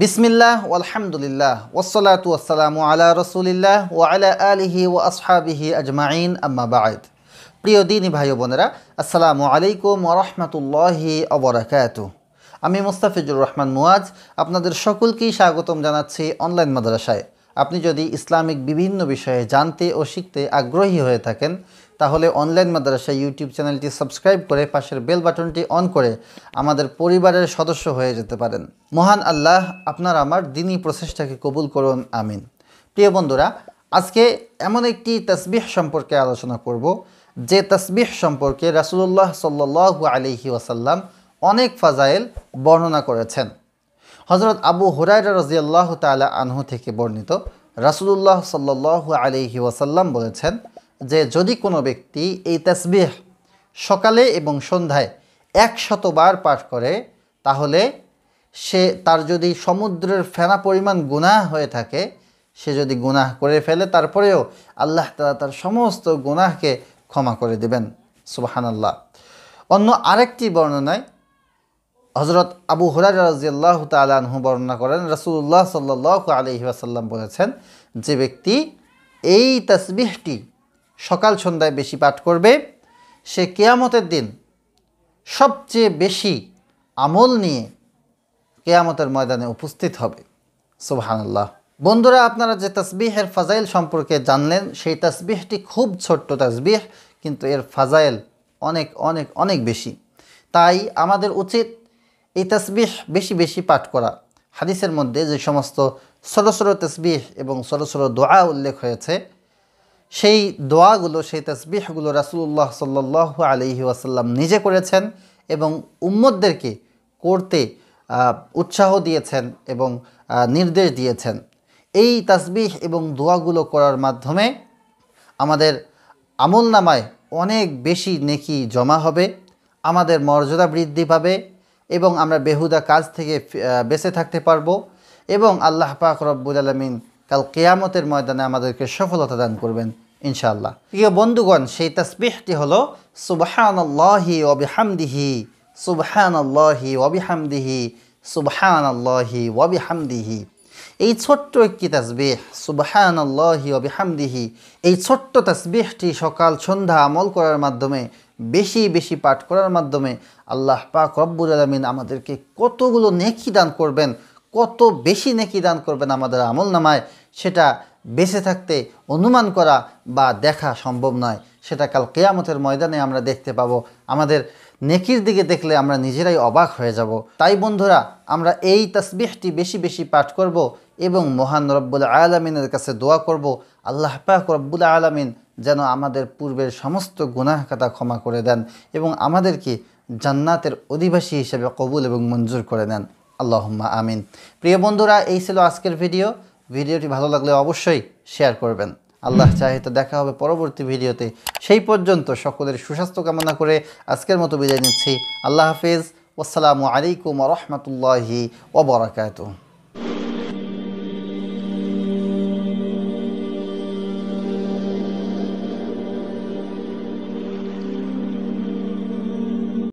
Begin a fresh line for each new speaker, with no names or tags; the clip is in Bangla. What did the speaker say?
বিসমিল্লাহ আলহামদুলিল্লাহ ওসলাত ওয়াসালামু আলা রসুলিল্লাহ ও আলা আলিহি ও আসহাবিহি আজমাইন আম্মা প্রিয় দিনী ভাই বোনেরা আসসালামু আলাইকুম ওরহমতুল্লাহি অবরাকাত আমি মুস্তাফিজুর রহমান মুওয়াজ আপনাদের সকলকেই স্বাগতম জানাচ্ছি অনলাইন মাদ্রাসায় আপনি যদি ইসলামিক বিভিন্ন বিষয়ে জানতে ও শিখতে আগ্রহী হয়ে থাকেন তাহলে অনলাইন মাদ্রাসা ইউটিউব চ্যানেলটি সাবস্ক্রাইব করে পাশের বেল বাটনটি অন করে আমাদের পরিবারের সদস্য হয়ে যেতে পারেন মহান আল্লাহ আপনার আমার দিনই প্রচেষ্টাকে কবুল করুন আমিন প্রিয় বন্ধুরা আজকে এমন একটি তসবিহ সম্পর্কে আলোচনা করব যে তসবিহ সম্পর্কে রাসুলুল্লাহ সাল্লু আলহি ওয়াসাল্লাম অনেক ফাজাইল বর্ণনা করেছেন হজরত আবু হুরাইরা রাজিয়াল্লাহ তালা আনহু থেকে বর্ণিত রাসুলুল্লাহ সাল্লাহ আলিহি ওয়াসাল্লাম বলেছেন যে যদি কোনো ব্যক্তি এই তসবিহ সকালে এবং সন্ধ্যায় একশতবার পাঠ করে তাহলে সে তার যদি সমুদ্রের ফেনা পরিমাণ গুনাহ হয়ে থাকে সে যদি গুনাহ করে ফেলে তারপরেও আল্লাহ তালা তার সমস্ত গুনাহকে ক্ষমা করে দেবেন সুবাহান আল্লাহ অন্য আরেকটি বর্ণনায় হজরত আবু হরার রাজিয়াল্লাহ তালহু বর্ণনা করেন রসুল্লাহ সাল্লাহ আলহিহাসাল্লাম বলেছেন যে ব্যক্তি এই তসবিহটি সকাল সন্ধ্যায় বেশি পাঠ করবে সে কেয়ামতের দিন সবচেয়ে বেশি আমল নিয়ে কেয়ামতের ময়দানে উপস্থিত হবে সুবাহানাল্লাহ বন্ধুরা আপনারা যে তসবিহের ফাজাইল সম্পর্কে জানলেন সেই তসবিহটি খুব ছোট্ট তসবিহ কিন্তু এর ফাজাইল অনেক অনেক অনেক বেশি তাই আমাদের উচিত এই তসবিহ বেশি বেশি পাঠ করা হাদিসের মধ্যে যে সমস্ত ছোট ছোটো তসবিহ এবং ছোট ছোটো দোয়া উল্লেখ হয়েছে সেই দোয়াগুলো সেই তসবিহগুলো রাসুল্লাহ সাল্লাহ আলহি আসাল্লাম নিজে করেছেন এবং উম্মদদেরকে করতে উৎসাহ দিয়েছেন এবং নির্দেশ দিয়েছেন এই তাসবিহ এবং দোয়াগুলো করার মাধ্যমে আমাদের আমল নামায় অনেক বেশি নেকি জমা হবে আমাদের মর্যাদা বৃদ্ধি পাবে এবং আমরা বেহুদা কাজ থেকে বেঁচে থাকতে পারবো এবং আল্লাহ পাক রব্বুল আলমিন কাল কেয়ামতের ময়দানে আমাদেরকে সফলতা দান করবেন ইনশাআল্লাহ প্রিয় বন্ধুগণ সেই তসবিহটি হলো সুবহান আল্লাহি অবিহামদিহি সুবহান আল্লাহি অবিহামদিহি সুবহান আল্লাহি অবিহামদিহি এই ছোট্ট একটি তাসবিহ সুবাহান আল্লাহি অবিহামদিহি এই ছোট্ট তাসবিহটি সকাল সন্ধ্যা আমল করার মাধ্যমে বেশি বেশি পাঠ করার মাধ্যমে আল্লাহ পাক রব্বুল আলমিন আমাদেরকে কতগুলো নেকি দান করবেন কত বেশি নেকি দান করবেন আমাদের আমল নামায় সেটা বেঁচে থাকতে অনুমান করা বা দেখা সম্ভব নয় সেটা কাল কেয়ামতের ময়দানে আমরা দেখতে পাবো আমাদের নেকির দিকে দেখলে আমরা নিজেরাই অবাক হয়ে যাব তাই বন্ধুরা আমরা এই তসবিহটি বেশি বেশি পাঠ করব এবং মহান রব্বুল আলমিনের কাছে দোয়া করব আল্লাহ পাক রব্বুল আলমিন যেন আমাদের পূর্বের সমস্ত গুনাহকাতা ক্ষমা করে দেন এবং আমাদেরকে জান্নাতের অধিবাসী হিসেবে কবুল এবং মঞ্জুর করে নেন আল্লাহম্মা আমিন প্রিয় বন্ধুরা এই ছিল আজকের ভিডিও ভিডিওটি ভালো লাগলে অবশ্যই শেয়ার করবেন আল্লাহ চাহে তো দেখা হবে পরবর্তী ভিডিওতে সেই পর্যন্ত সকলের সুস্বাস্থ্য কামনা করে আজকের মতো বিদায় নিচ্ছি আল্লাহ হাফিজ আসসালামু আলাইকুম রহমতুল্লাহি ওবরাকাত